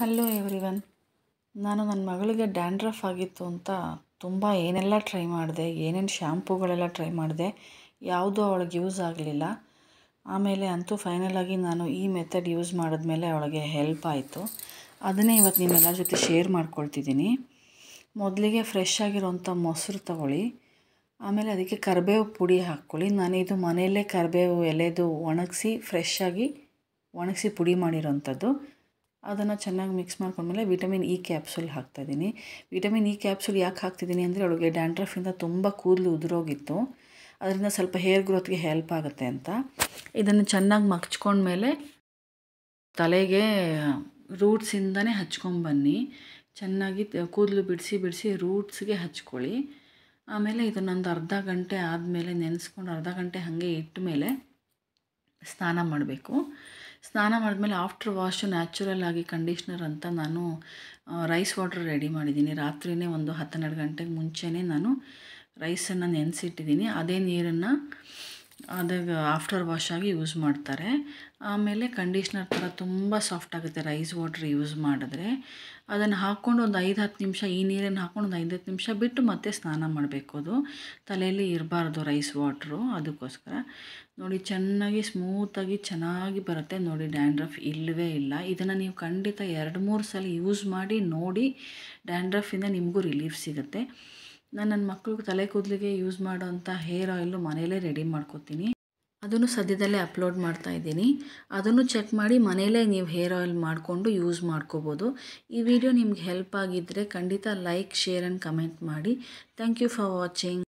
hello everyone ನಾನು ನನ್ನ ಮಗಳಿಗೆ ಡ್ಯಾಂಡ್ರಫ್ ಆಗಿತ್ತು ಅಂತ ತುಂಬ ಏನೆಲ್ಲ ಟ್ರೈ ಮಾಡಿದೆ ಏನೇನು ಶ್ಯಾಂಪೂಗಳೆಲ್ಲ ಟ್ರೈ ಮಾಡಿದೆ ಯಾವುದೂ ಅವಳಿಗೆ ಯೂಸ್ ಆಗಲಿಲ್ಲ ಆಮೇಲೆ ಅಂತೂ ಫೈನಲಾಗಿ ನಾನು ಈ ಮೆಥಡ್ ಯೂಸ್ ಮಾಡಿದ್ಮೇಲೆ ಅವಳಿಗೆ ಹೆಲ್ಪ್ ಆಯಿತು ಅದನ್ನೇ ಇವತ್ತು ನಿಮ್ಮೆಲ್ಲರ ಜೊತೆ ಶೇರ್ ಮಾಡ್ಕೊಳ್ತಿದ್ದೀನಿ ಮೊದಲಿಗೆ ಫ್ರೆಶ್ ಆಗಿರೋಂಥ ಮೊಸರು ತಗೊಳ್ಳಿ ಆಮೇಲೆ ಅದಕ್ಕೆ ಕರಿಬೇವು ಪುಡಿ ಹಾಕ್ಕೊಳ್ಳಿ ನಾನು ಇದು ಮನೆಯಲ್ಲೇ ಕರಿಬೇವು ಎಲೆದು ಒಣಗಿಸಿ ಫ್ರೆಶ್ ಆಗಿ ಒಣಗಿಸಿ ಪುಡಿ ಮಾಡಿರೋಂಥದ್ದು ಅದನ್ನು ಚೆನ್ನಾಗಿ ಮಿಕ್ಸ್ ಮಾಡ್ಕೊಂಡ್ಮೇಲೆ ವಿಟಮಿನ್ ಇ ಕ್ಯಾಪ್ಸೂಲ್ ಹಾಕ್ತಾಯಿದ್ದೀನಿ ವಿಟಮಿನ್ ಇ ಕ್ಯಾಪ್ಸುಲ್ ಯಾಕೆ ಹಾಕ್ತಿದ್ದೀನಿ ಅಂದರೆ ಅವಳಿಗೆ ಡ್ಯಾಂಡ್ರಫಿಂದ ತುಂಬ ಕೂದಲು ಉದುರೋಗಿತ್ತು ಅದರಿಂದ ಸ್ವಲ್ಪ ಹೇರ್ ಗ್ರೋತ್ಗೆ ಹೆಲ್ಪ್ ಆಗುತ್ತೆ ಅಂತ ಇದನ್ನು ಚೆನ್ನಾಗಿ ಮಗ್ಚ್ಕೊಂಡ್ಮೇಲೆ ತಲೆಗೆ ರೂಟ್ಸಿಂದನೇ ಹಚ್ಕೊಂಡ್ಬನ್ನಿ ಚೆನ್ನಾಗಿ ಕೂದಲು ಬಿಡಿಸಿ ಬಿಡಿಸಿ ರೂಟ್ಸ್ಗೆ ಹಚ್ಕೊಳ್ಳಿ ಆಮೇಲೆ ಇದನ್ನೊಂದು ಅರ್ಧ ಗಂಟೆ ಆದಮೇಲೆ ನೆನೆಸ್ಕೊಂಡು ಅರ್ಧ ಗಂಟೆ ಹಾಗೆ ಇಟ್ಟ ಮೇಲೆ ಸ್ನಾನ ಮಾಡಬೇಕು ಸ್ನಾನ ಮಾಡಿದ್ಮೇಲೆ ಆಫ್ಟರ್ ವಾಶು ನ್ಯಾಚುರಲ್ ಆಗಿ ಕಂಡೀಷ್ನರ್ ಅಂತ ನಾನು ರೈಸ್ ವಾಟರ್ ರೆಡಿ ಮಾಡಿದ್ದೀನಿ ರಾತ್ರಿಯೇ ಒಂದು ಹತ್ತೆರಡು ಗಂಟೆಗೆ ಮುಂಚೆನೇ ನಾನು ರೈಸನ್ನು ನೆನೆಸಿಟ್ಟಿದ್ದೀನಿ ಅದೇ ನೀರನ್ನು ಅದಾಗ ಆಫ್ಟರ್ ಆಗಿ ಯೂಸ್ ಮಾಡ್ತಾರೆ ಆಮೇಲೆ ಕಂಡೀಷ್ನರ್ ಥರ ತುಂಬ ಸಾಫ್ಟ್ ಆಗುತ್ತೆ ರೈಸ್ ವಾಟ್ರ್ ಯೂಸ್ ಮಾಡಿದ್ರೆ ಅದನ್ನು ಹಾಕ್ಕೊಂಡು ಒಂದು ಐದು ಹತ್ತು ನಿಮಿಷ ಈ ನೀರನ್ನು ಹಾಕ್ಕೊಂಡು ಒಂದು ಐದು ಹತ್ತು ನಿಮಿಷ ಬಿಟ್ಟು ಮತ್ತೆ ಸ್ನಾನ ಮಾಡಬೇಕು ಅದು ತಲೆಯಲ್ಲಿ ಇರಬಾರ್ದು ರೈಸ್ ವಾಟ್ರು ಅದಕ್ಕೋಸ್ಕರ ನೋಡಿ ಚೆನ್ನಾಗಿ ಸ್ಮೂತಾಗಿ ಚೆನ್ನಾಗಿ ಬರುತ್ತೆ ನೋಡಿ ಡ್ಯಾಂಡ್ರಫ್ ಇಲ್ಲವೇ ಇಲ್ಲ ಇದನ್ನು ನೀವು ಖಂಡಿತ ಎರಡು ಮೂರು ಸಲ ಯೂಸ್ ಮಾಡಿ ನೋಡಿ ಡ್ಯಾಂಡ್ರಫಿಂದ ನಿಮಗೂ ರಿಲೀಫ್ ಸಿಗುತ್ತೆ ನಾನು ನನ್ನ ಮಕ್ಕಳು ತಲೆ ಕೂದಲಿಗೆ ಯೂಸ್ ಮಾಡೋವಂಥ ಹೇರ್ ಆಯಿಲು ಮನೆಯಲ್ಲೇ ರೆಡಿ ಮಾಡ್ಕೋತೀನಿ ಅದನ್ನು ಸದ್ಯದಲ್ಲೇ ಅಪ್ಲೋಡ್ ಮಾಡ್ತಾ ಇದ್ದೀನಿ ಅದನ್ನು ಚೆಕ್ ಮಾಡಿ ಮನೆಯಲ್ಲೇ ನೀವು ಹೇರ್ ಆಯಿಲ್ ಮಾಡಿಕೊಂಡು ಯೂಸ್ ಮಾಡ್ಕೋಬೋದು ಈ ವಿಡಿಯೋ ನಿಮ್ಗೆ ಹೆಲ್ಪ್ ಆಗಿದ್ದರೆ ಖಂಡಿತ ಲೈಕ್ ಶೇರ್ ಆ್ಯಂಡ್ ಕಮೆಂಟ್ ಮಾಡಿ ಥ್ಯಾಂಕ್ ಯು ಫಾರ್ ವಾಚಿಂಗ್